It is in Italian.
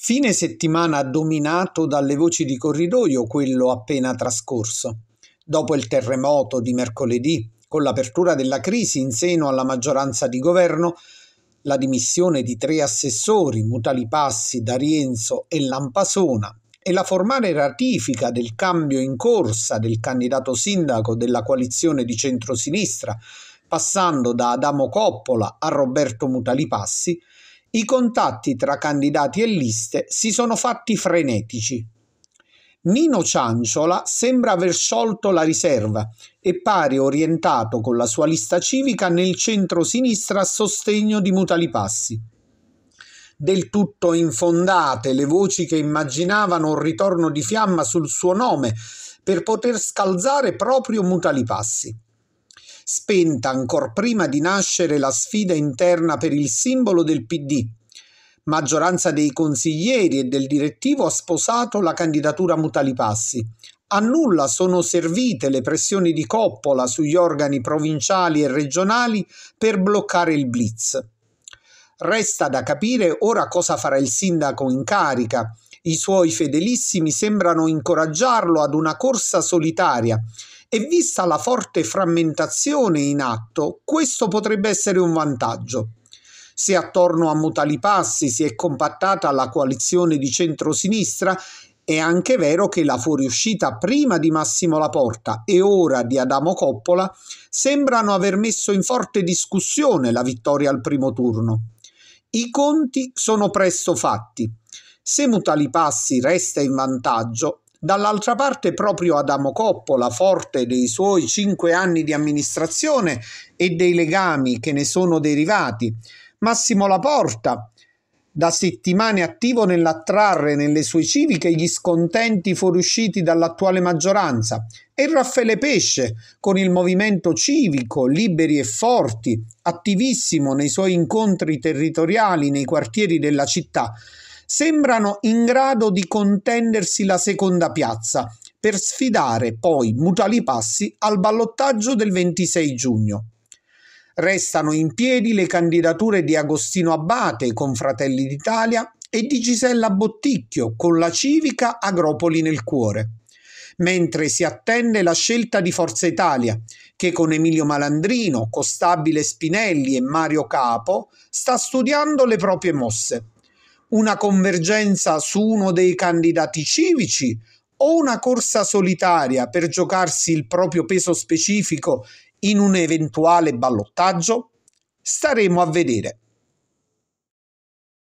Fine settimana dominato dalle voci di corridoio quello appena trascorso. Dopo il terremoto di mercoledì, con l'apertura della crisi in seno alla maggioranza di governo, la dimissione di tre assessori, Mutali Passi, D'Arienzo e Lampasona, e la formale ratifica del cambio in corsa del candidato sindaco della coalizione di centrosinistra, passando da Adamo Coppola a Roberto Mutali Passi, i contatti tra candidati e liste si sono fatti frenetici. Nino Cianciola sembra aver sciolto la riserva e pare orientato con la sua lista civica nel centro-sinistra a sostegno di Mutali Passi. Del tutto infondate le voci che immaginavano un ritorno di fiamma sul suo nome per poter scalzare proprio Mutali Passi spenta ancora prima di nascere la sfida interna per il simbolo del PD. Maggioranza dei consiglieri e del direttivo ha sposato la candidatura Mutali Passi. A nulla sono servite le pressioni di Coppola sugli organi provinciali e regionali per bloccare il blitz. Resta da capire ora cosa farà il sindaco in carica. I suoi fedelissimi sembrano incoraggiarlo ad una corsa solitaria e vista la forte frammentazione in atto, questo potrebbe essere un vantaggio. Se attorno a mutali passi si è compattata la coalizione di centrosinistra, è anche vero che la fuoriuscita prima di Massimo Laporta e ora di Adamo Coppola sembrano aver messo in forte discussione la vittoria al primo turno. I conti sono presto fatti. Se Mutalipassi resta in vantaggio, Dall'altra parte proprio Adamo Coppola, forte dei suoi cinque anni di amministrazione e dei legami che ne sono derivati, Massimo Laporta, da settimane attivo nell'attrarre nelle sue civiche gli scontenti fuoriusciti dall'attuale maggioranza, e Raffaele Pesce, con il movimento civico Liberi e Forti, attivissimo nei suoi incontri territoriali nei quartieri della città, sembrano in grado di contendersi la seconda piazza, per sfidare poi mutali passi al ballottaggio del 26 giugno. Restano in piedi le candidature di Agostino Abbate con Fratelli d'Italia e di Gisella Botticchio con la civica Agropoli nel cuore, mentre si attende la scelta di Forza Italia, che con Emilio Malandrino, Costabile Spinelli e Mario Capo sta studiando le proprie mosse una convergenza su uno dei candidati civici o una corsa solitaria per giocarsi il proprio peso specifico in un eventuale ballottaggio? Staremo a vedere.